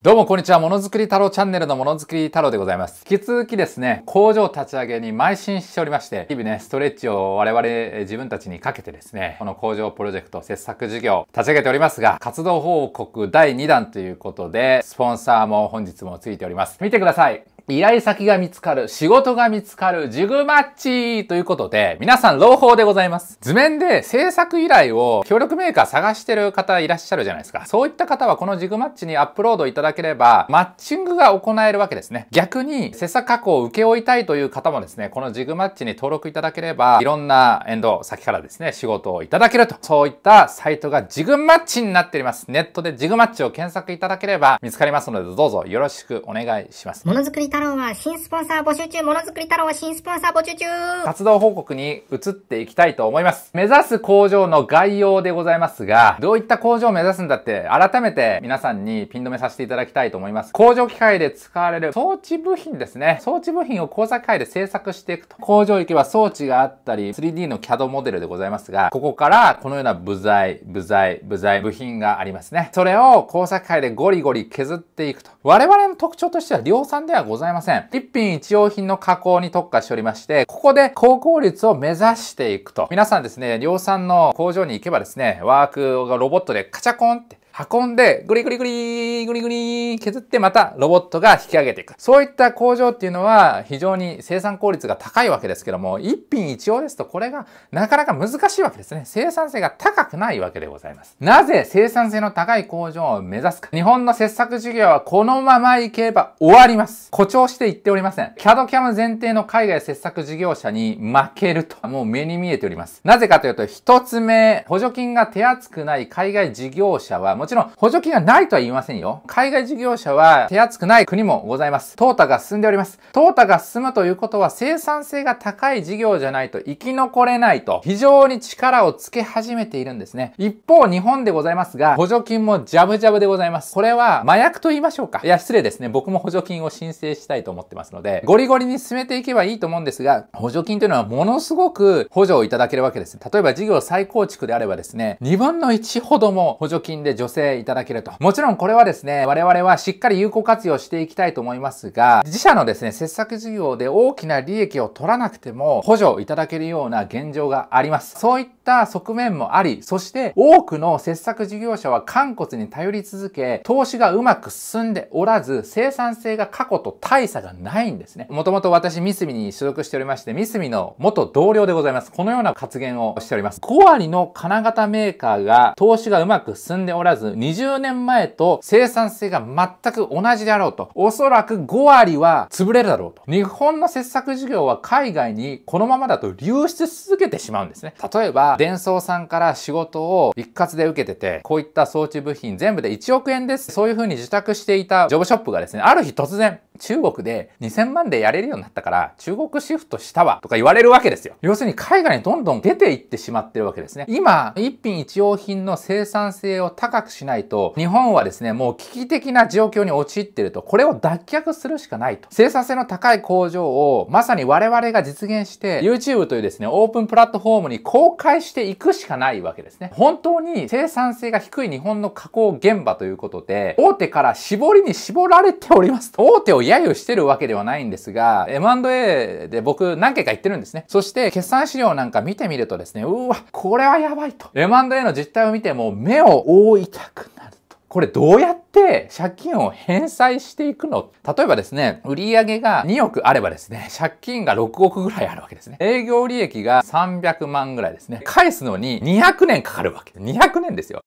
どうもこんにちは。ものづくり太郎チャンネルのものづくり太郎でございます。引き続きですね、工場立ち上げに邁進しておりまして、日々ね、ストレッチを我々自分たちにかけてですね、この工場プロジェクト切削事業立ち上げておりますが、活動報告第2弾ということで、スポンサーも本日もついております。見てください。依頼先が見つかる、仕事が見つかる、ジグマッチということで、皆さん朗報でございます。図面で制作依頼を協力メーカー探してる方いらっしゃるじゃないですか。そういった方はこのジグマッチにアップロードいただければ、マッチングが行えるわけですね。逆に、制作加工を請け負いたいという方もですね、このジグマッチに登録いただければ、いろんなエンド先からですね、仕事をいただけると。そういったサイトがジグマッチになっております。ネットでジグマッチを検索いただければ見つかりますので、どうぞよろしくお願いします。ものづくり太郎は新スポンサー募集中ものづくり太郎は新スポンサー募集中活動報告に移っていきたいと思います。目指す工場の概要でございますが、どういった工場を目指すんだって、改めて皆さんにピン止めさせていただきたいと思います。工場機械で使われる装置部品ですね。装置部品を工作機械で製作していくと。工場行けば装置があったり、3D の CAD モデルでございますが、ここからこのような部材、部材、部材、部品がありますね。それを工作機械でゴリゴリ削っていくと。我々の特徴としては量産ではございません。ざいません。一品一用品の加工に特化しておりまして、ここで高効率を目指していくと。皆さんですね、量産の工場に行けばですね、ワークがロボットでカチャコンって運んで、グリグリグリグリグリ削ってまたロボットが引き上げていく。そういった工場っていうのは非常に生産効率が高いわけですけども、一品一応ですとこれがなかなか難しいわけですね。生産性が高くないわけでございます。なぜ生産性の高い工場を目指すか。日本の切削事業はこのままいけば終わります。誇張して言っておりません。CAD CAM 前提の海外切削事業者に負けると、もう目に見えております。なぜかというと、一つ目、補助金が手厚くない海外事業者は、もちろん補助金がないとは言いませんよ。海外事業者は手厚くない国もございます。淘汰が進んでおります。淘汰が進むということは生産性が高い事業じゃないと生き残れないと非常に力をつけ始めているんですね。一方日本でございますが補助金もジャブジャブでございます。これは麻薬と言いましょうか。いや失礼ですね。僕も補助金を申請したいと思ってますのでゴリゴリに進めていけばいいと思うんですが補助金というのはものすごく補助をいただけるわけです。例えば事業再構築であればですね2分の1ほども補助金で助成成いただけると。もちろんこれはですね、我々はしっかり有効活用していきたいと思いますが、自社のですね、切削事業で大きな利益を取らなくても補助いただけるような現状があります。そういった側面もあり、そして多くの切削事業者は肝骨に頼り続け、投資がうまく進んでおらず、生産性が過去と大差がないんですね。もともと私、ミスミに所属しておりまして、三隅の元同僚でございます。このような発言をしております。5割の金型メーカーが投資がうまく進んでおらず、20年前と生産性が全く同じであろうと、おそらく5割は潰れるだろうと。日本の切削事業は海外にこのままだと流出し続けてしまうんですね。例えば、伝送さんから仕事を一括で受けてて、こういった装置部品全部で1億円です。そういう風に自宅していたジョブショップがですね、ある日突然、中国で2000万でやれるようになったから中国シフトしたわとか言われるわけですよ。要するに海外にどんどん出ていってしまってるわけですね。今、一品一用品の生産性を高くしないと日本はですね、もう危機的な状況に陥ってると、これを脱却するしかないと。生産性の高い工場をまさに我々が実現して YouTube というですね、オープンプラットフォームに公開していくしかないわけですね。本当に生産性が低い日本の加工現場ということで、大手から絞りに絞られておりますと。大手を揶揄してるわけではないんですが、M&A で僕何件か行ってるんですね。そして決算資料なんか見てみるとですね、うわ、これはやばいと。M&A の実態を見ても目を覆いたくなると。これどうやって借金を返済していくの例えばですね、売上が2億あればですね、借金が6億ぐらいあるわけですね。営業利益が300万ぐらいですね。返すのに200年かかるわけ。200年ですよ。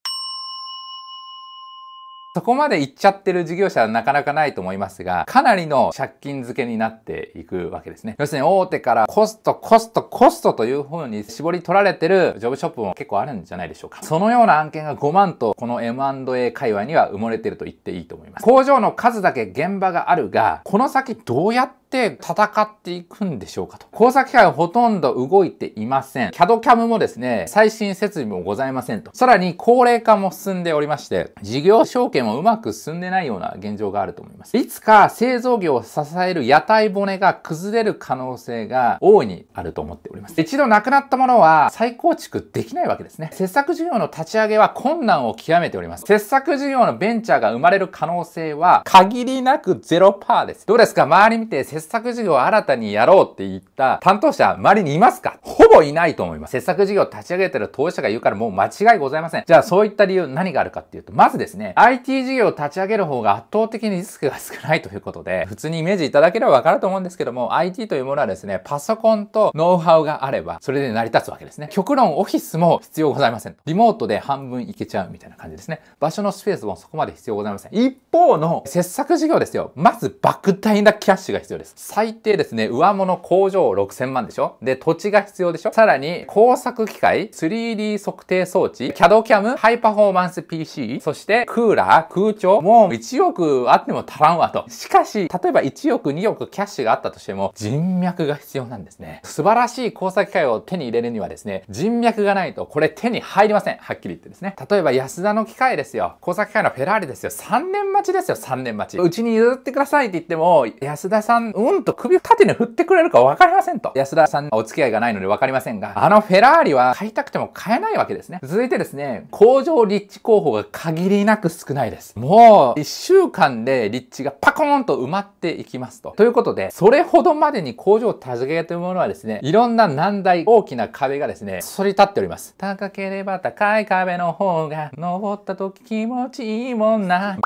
そこまで行っちゃってる事業者はなかなかないと思いますが、かなりの借金付けになっていくわけですね。要するに大手からコスト、コスト、コストという方に絞り取られてるジョブショップも結構あるんじゃないでしょうか。そのような案件が5万と、この M&A 界隈には埋もれてると言っていいと思います。工場の数だけ現場があるが、この先どうやってって戦っていくんでしょうかと。工作機械はほとんど動いていません。CAD CAM もですね、最新設備もございませんと。さらに高齢化も進んでおりまして、事業承継もうまく進んでないような現状があると思います。いつか製造業を支える屋台骨が崩れる可能性が大いにあると思っております。一度なくなったものは再構築できないわけですね。切削事業の立ち上げは困難を極めております。切削事業のベンチャーが生まれる可能性は限りなくゼロパーです。どうですか周り見て切切削事業を新たにやろうって言った担当者周りにいますかほぼいないと思います。切削事業を立ち上げてる当事者が言うからもう間違いございません。じゃあそういった理由何があるかっていうと、まずですね、IT 事業を立ち上げる方が圧倒的にリスクが少ないということで、普通にイメージいただければわかると思うんですけども、IT というものはですね、パソコンとノウハウがあれば、それで成り立つわけですね。極論オフィスも必要ございません。リモートで半分いけちゃうみたいな感じですね。場所のスペースもそこまで必要ございません。一方の切削事業ですよ。まず莫大なキャッシュが必要です。最低ですね、上物工場6000万でしょで、土地が必要でしょさらに、工作機械、3D 測定装置、CAD CAM、ハイパフォーマンス PC、そしてクーラー、空調、もう1億あっても足らんわと。しかし、例えば1億2億キャッシュがあったとしても、人脈が必要なんですね。素晴らしい工作機械を手に入れるにはですね、人脈がないと、これ手に入りません。はっきり言ってですね。例えば安田の機械ですよ。工作機械のフェラーリですよ。3年待ちですよ、3年待ち。うちに譲ってくださいって言っても、安田さん、うんと首を縦に振ってくれるか分かりませんと。安田さんお付き合いがないので分かりませんが、あのフェラーリは買いたくても買えないわけですね。続いてですね、工場立地候補が限りなく少ないです。もう、1週間で立地がパコーンと埋まっていきますと。ということで、それほどまでに工場を助けてというものはですね、いろんな難題、大きな壁がですね、そり立っております。高ければ高い壁の方が、登った時気持ちいいもんな。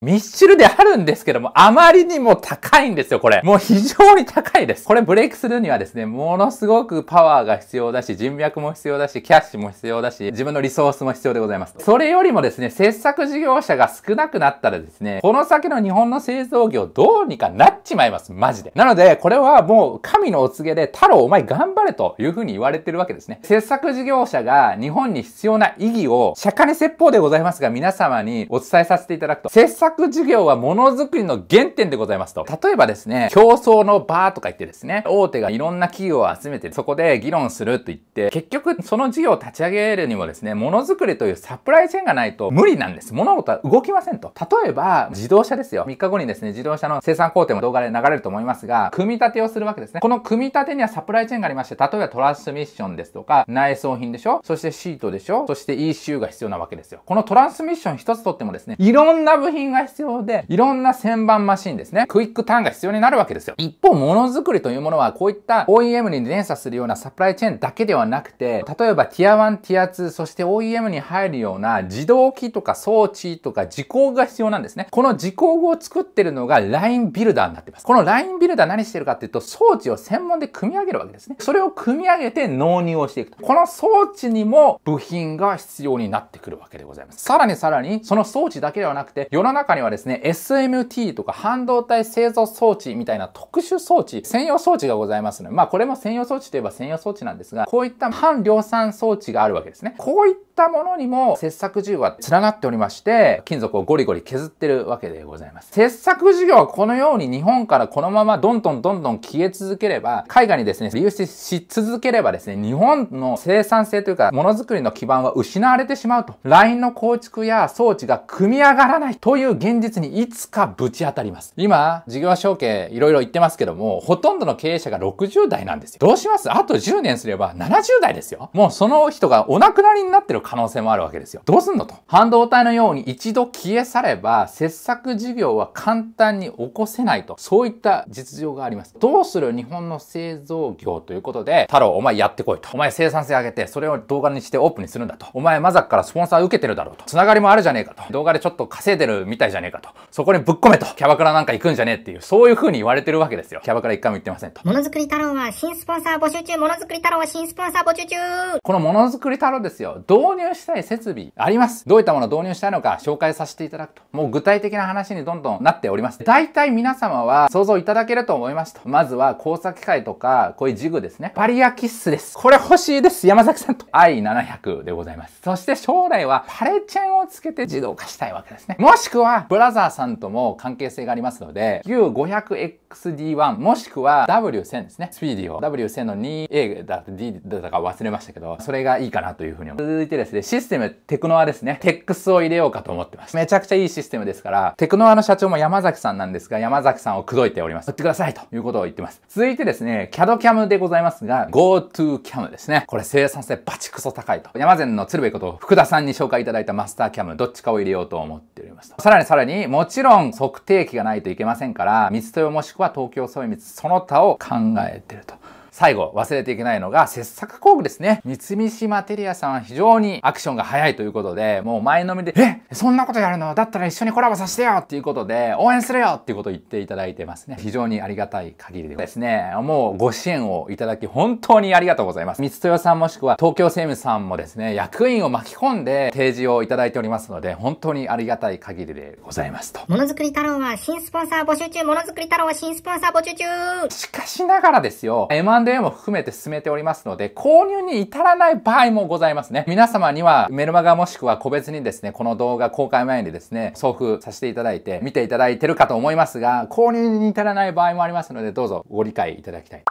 ミッシルであるんですけども、あまりにも高いんですよ、これ。もう非常に高いです。これブレイクするにはですね、ものすごくパワーが必要だし、人脈も必要だし、キャッシュも必要だし、自分のリソースも必要でございます。それよりもですね、切削事業者が少なくなったらですね、この先の日本の製造業どうにかなっちまいます、マジで。なので、これはもう神のお告げで、太郎お前頑張れというふうに言われてるわけですね。切削事業者が日本に必要な意義を、釈迦に説法でございますが、皆様にお伝えさせていただくと、切削作事業はものづくりの原点でございますと。例えばですね、競争の場とか言ってですね、大手がいろんな企業を集めてそこで議論すると言って、結局その事業を立ち上げるにもですね、ものづくりというサプライチェーンがないと無理なんです。物事は動きませんと。例えば、自動車ですよ。3日後にですね、自動車の生産工程も動画で流れると思いますが、組み立てをするわけですね。この組み立てにはサプライチェーンがありまして、例えばトランスミッションですとか、内装品でしょそしてシートでしょそして ECU が必要なわけですよ。このトランスミッション一つとってもですね、いろんな部品がが必要で、いろんな旋盤マシンですね、クイックターンが必要になるわけですよ。一方、ものづくりというものは、こういった OEM に連鎖するようなサプライチェーンだけではなくて、例えばティア1、ティア2、そして OEM に入るような自動機とか装置とか時効が必要なんですね。この時効を作ってるのがラインビルダーになってます。このラインビルダー何してるかっていうと、装置を専門で組み上げるわけですね。それを組み上げて納入をしていくと。この装置にも部品が必要になってくるわけでございます。さらにさらに、その装置だけではなくて、世の中中にはですね、SMT とか半導体製造装置みたいな特殊装置、専用装置がございますので、まあこれも専用装置といえば専用装置なんですが、こういった半量産装置があるわけですね。こういったったものにも切削事業は繋がっておりまして、金属をゴリゴリ削ってるわけでございます。切削事業はこのように日本からこのままどんどんどんどん消え続ければ、海外にですね、流出し続ければですね、日本の生産性というか、ものづくりの基盤は失われてしまうと。ラインの構築や装置が組み上がらないという現実にいつかぶち当たります。今、事業承継いろいろ言ってますけども、ほとんどの経営者が60代なんですよ。どうしますあと10年すれば70代ですよ。もうその人がお亡くなりになってる可能性もあるわけですよ。どうすんのと。半導体のように一度消え去れば、切削事業は簡単に起こせないと。そういった実情があります。どうする日本の製造業ということで、太郎、お前やってこいと。お前生産性上げて、それを動画にしてオープンにするんだと。お前マザックからスポンサー受けてるだろうと。つながりもあるじゃねえかと。動画でちょっと稼いでるみたいじゃねえかと。そこにぶっ込めと。キャバクラなんか行くんじゃねえっていう、そういう風に言われてるわけですよ。キャバクラ一回も行ってませんと。ものづくり太郎は新スポンサー募集中。ものづくり太郎は新スポンサー募集中。このものづくり太郎ですよ。どう入したい設備あります。どういったものを導入したいのか紹介させていただくと、もう具体的な話にどんどんなっております。大体皆様は想像いただけると思いますと。まずは工作機械とか、こういうジグですね。バリアキッスです。これ欲しいです。山崎さんと。i700 でございます。そして将来はパレチェンをつけて自動化したいわけですね。もしくは、ブラザーさんとも関係性がありますので、U500XD1 もしくは W1000 ですね。スピーディを。W1000 の 2A だ D だか忘れましたけど、それがいいかなというふうに思います。続いてですですね、システム、テクノアですね、テックスを入れようかと思ってます。めちゃくちゃいいシステムですから、テクノアの社長も山崎さんなんですが、山崎さんを口説いております。売ってくださいということを言ってます。続いてですね、CADCAM でございますが、GoToCAM ですね。これ生産性バチクソ高いと。山善の鶴瓶こと福田さんに紹介いただいたマスターキャム、どっちかを入れようと思っておりますた。さらにさらに、もちろん測定器がないといけませんから、三豊もしくは東京添い三その他を考えてると。最後、忘れていけないのが、切削工具ですね。三菱マテリアさんは非常にアクションが早いということで、もう前のめりで、えそんなことやるのだったら一緒にコラボさせてよっていうことで、応援するよっていうことを言っていただいてますね。非常にありがたい限りでですね、もうご支援をいただき、本当にありがとうございます。三豊さんもしくは東京セムさんもですね、役員を巻き込んで提示をいただいておりますので、本当にありがたい限りでございますと。ものづくり太郎は新スポンサー募集中ものづくり太郎は新スポンサー募集中しかしながらですよ、M&A 例も含めて進めておりますので、購入に至らない場合もございますね。皆様にはメルマガもしくは個別にですね、この動画公開前にですね、送付させていただいて、見ていただいてるかと思いますが、購入に至らない場合もありますので、どうぞご理解いただきたい。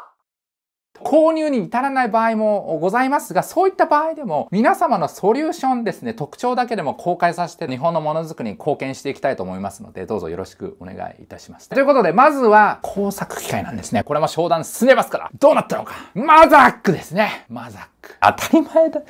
購入に至らない場合もございますが、そういった場合でも皆様のソリューションですね、特徴だけでも公開させて日本のものづくりに貢献していきたいと思いますので、どうぞよろしくお願いいたします。ということで、まずは工作機械なんですね。これも商談進めますから、どうなったのか。マザックですね。マザック。当たり前だ。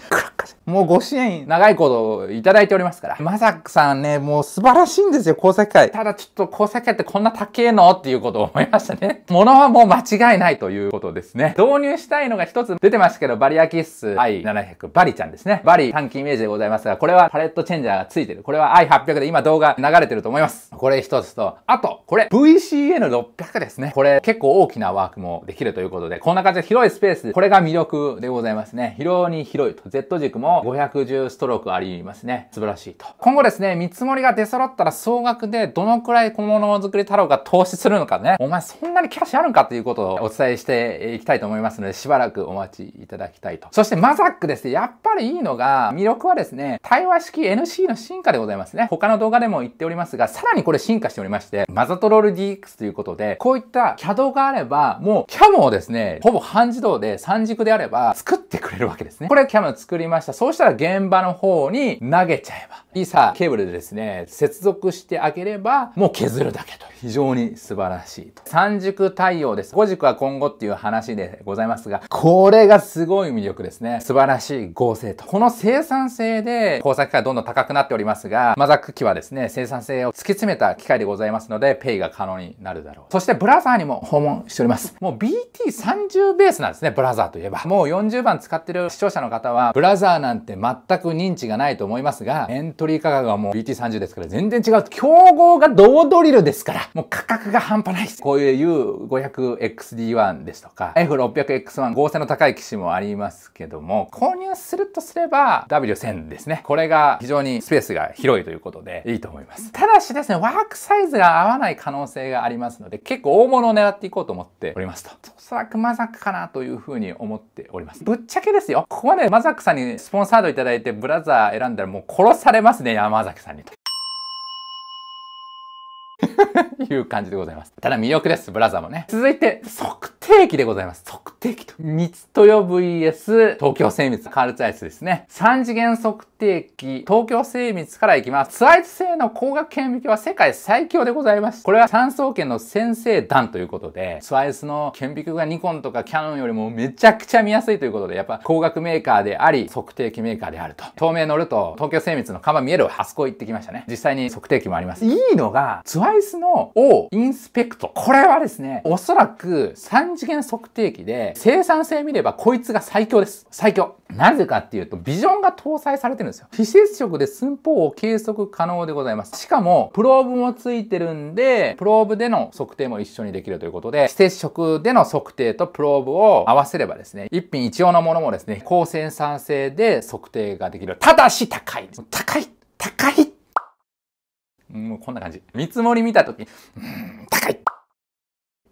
もうご支援長いこといただいておりますから。マザックさんね、もう素晴らしいんですよ、工作会。ただちょっと工作会ってこんな高えのっていうことを思いましたね。ものはもう間違いないということですね。導入したいのが一つ出てましたけど、バリアキッス i700 バリちゃんですね。バリ短期イメージでございますが、これはパレットチェンジャーが付いてる。これは i800 で今動画流れてると思います。これ一つと、あと、これ VCN600 ですね。これ結構大きなワークもできるということで、こんな感じで広いスペース、これが魅力でございますね。非常に広いと。Z 軸も510ストロークありますね。素晴らしいと。今後ですね、見積もりが出揃ったら総額でどのくらい小物作り太郎が投資するのかね。お前そんなにキャッシュあるんかっていうことをお伝えしていきたいと思いますので、しばらくお待ちいただきたいと。そしてマザックですね、やっぱりいいのが、魅力はですね、対話式 NC の進化でございますね。他の動画でも言っておりますが、さらにこれ進化しておりまして、マザトロール DX ということで、こういった CAD があれば、もう CAM をですね、ほぼ半自動で三軸であれば作ってくくれるわけですね。これキャメ作りました。そうしたら現場の方に投げちゃえば、イーサーケーブルでですね、接続してあげれば、もう削るだけと。非常に素晴らしいと。三軸対応です。5軸は今後っていう話でございますが、これがすごい魅力ですね。素晴らしい合成と。この生産性で工作機械どんどん高くなっておりますが、マザック機はですね、生産性を突き詰めた機械でございますので、ペイが可能になるだろう。そしてブラザーにも訪問しております。もう BT30 ベースなんですね、ブラザーといえば。もう40番使っ使ってる視聴者の方は、ブラザーなんて全く認知がないと思いますが、エントリー価格はもう BT30 ですから全然違う。競合が銅ドリルですから、もう価格が半端ないです。こういう U500XD1 ですとか、F600X1 合成の高い機種もありますけども、購入するとすれば W1000 ですね。これが非常にスペースが広いということでいいと思います。ただしですね、ワークサイズが合わない可能性がありますので、結構大物を狙っていこうと思っておりますと。おそらくマザックかなというふうに思っております。ぶっちゃけけですよ。ここはね、山崎さんにスポンサードいただいてブラザー選んだらもう殺されますね、山崎さんにと。いう感じでございます。ただ魅力です、ブラザーもね。続いて、即定期でございます。測定器と。三つ豊 VS 東京精密カールツアイスですね。3次元測定器東京精密からいきます。ツアイス製の光学顕微鏡は世界最強でございます。これは三層圏の先生団ということで、ツアイスの顕微鏡がニコンとかキャノンよりもめちゃくちゃ見やすいということで、やっぱ光学メーカーであり、測定器メーカーであると。透明乗ると東京精密の看ー見えるあそこ行ってきましたね。実際に測定器もあります。いいのが、ツアイスの O インスペクト。これはですね、おそらく3次元測定器で生産性見ればこいつが最強です。最強。なぜかっていうと、ビジョンが搭載されてるんですよ。非接触で寸法を計測可能でございます。しかも、プローブもついてるんで、プローブでの測定も一緒にできるということで、非接触での測定とプローブを合わせればですね、一品一応のものもですね、高生産性で測定ができる。ただし高い。高い高いもうこんな感じ。見積もり見たとき、うん、高い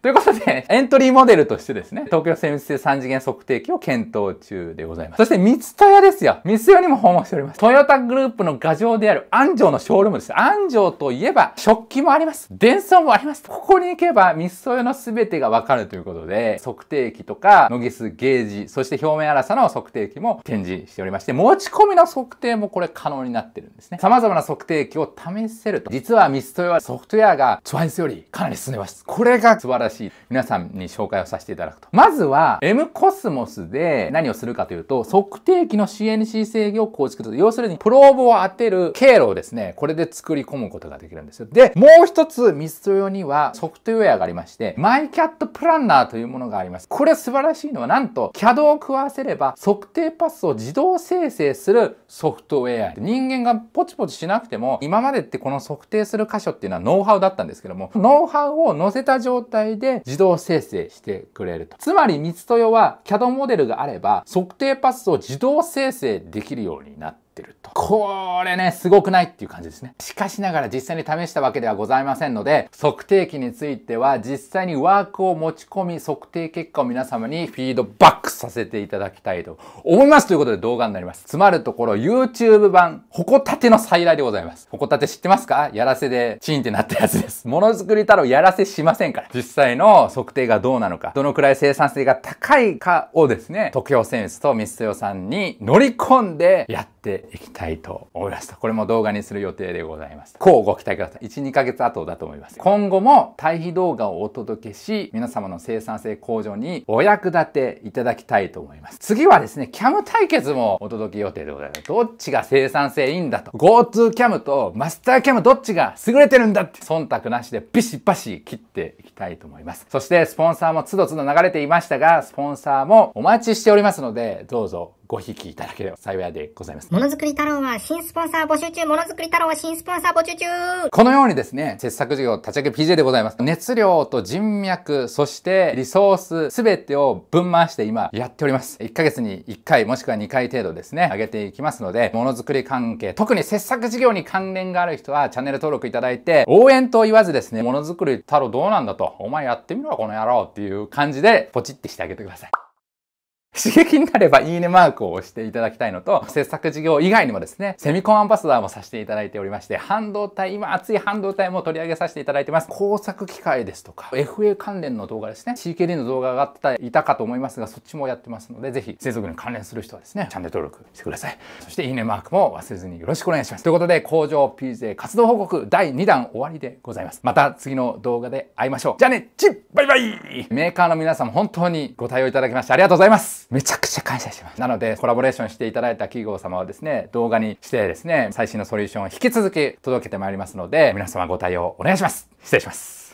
ということで、エントリーモデルとしてですね、東京精密性3次元測定器を検討中でございます。そして、三ツ屋ですよ。三ツ屋にも訪問しております。トヨタグループの牙城である安城のショールームです。安城といえば、食器もあります。電装もあります。ここに行けば、三ツ屋の全てがわかるということで、測定器とか、ノギス、ゲージ、そして表面粗さの測定器も展示しておりまして、持ち込みの測定もこれ可能になってるんですね。様々な測定器を試せると。実は三ツ屋はソフトウェアがツワイスよりかなり進んでます。これが素晴らしい。しい皆さんに紹介をさせていただくと。まずは、M コスモスで何をするかというと、測定器の CNC 制御を構築する。要するに、プローブを当てる経路をですね、これで作り込むことができるんですよ。で、もう一つ、ミスト用にはソフトウェアがありまして、マイキャットプランナーというものがあります。これ素晴らしいのは、なんと、CAD を食わせれば、測定パスを自動生成するソフトウェア。人間がポチポチしなくても、今までってこの測定する箇所っていうのはノウハウだったんですけども、ノウハウを載せた状態でで自動生成してくれると。つまり、三豊は CAD モデルがあれば、測定パスを自動生成できるようになった。ってると。これね、すごくないっていう感じですね。しかしながら実際に試したわけではございませんので、測定器については実際にワークを持ち込み、測定結果を皆様にフィードバックさせていただきたいと思いますということで動画になります。つまるところ YouTube 版、ホコタテの再来でございます。ホコタテ知ってますかやらせでチーンってなったやつです。ものづくり太郎やらせしませんから。実際の測定がどうなのか、どのくらい生産性が高いかをですね、東京センスとミストヨさんに乗り込んでやってていきたいと思いました。これも動画にする予定でございます。こうご期待ください。1、2ヶ月後だと思います。今後も対比動画をお届けし、皆様の生産性向上にお役立ていただきたいと思います。次はですね、CAM 対決もお届け予定でございます。どっちが生産性いいんだと。GoToCAM と MasterCAM どっちが優れてるんだって忖度なしでビシバシ切っていきたいと思います。そしてスポンサーもつどつど流れていましたが、スポンサーもお待ちしておりますので、どうぞご引きいただければ幸いでございます。ものづくり太郎は新スポンサー募集中ものづくり太郎は新スポンサー募集中このようにですね、切削事業立ち上げ PJ でございます。熱量と人脈、そしてリソース、すべてをぶん回して今やっております。1ヶ月に1回もしくは2回程度ですね、上げていきますので、ものづくり関係、特に切削事業に関連がある人はチャンネル登録いただいて、応援と言わずですね、ものづくり太郎どうなんだと、お前やってみろこの野郎っていう感じでポチってしてあげてください。刺激になればいいねマークを押していただきたいのと、制作事業以外にもですね、セミコンアンバサダーもさせていただいておりまして、半導体、今熱い半導体も取り上げさせていただいてます。工作機械ですとか、FA 関連の動画ですね、CKD の動画が上がっていたかと思いますが、そっちもやってますので、ぜひ製続に関連する人はですね、チャンネル登録してください。そしていいねマークも忘れずによろしくお願いします。ということで、工場 PJ 活動報告第2弾終わりでございます。また次の動画で会いましょう。じゃあね、チッバイバイメーカーの皆さんも本当にご対応いただきましてありがとうございます。めちゃくちゃ感謝します。なので、コラボレーションしていただいた企業様はですね、動画にしてですね、最新のソリューションを引き続き届けてまいりますので、皆様ご対応お願いします。失礼します。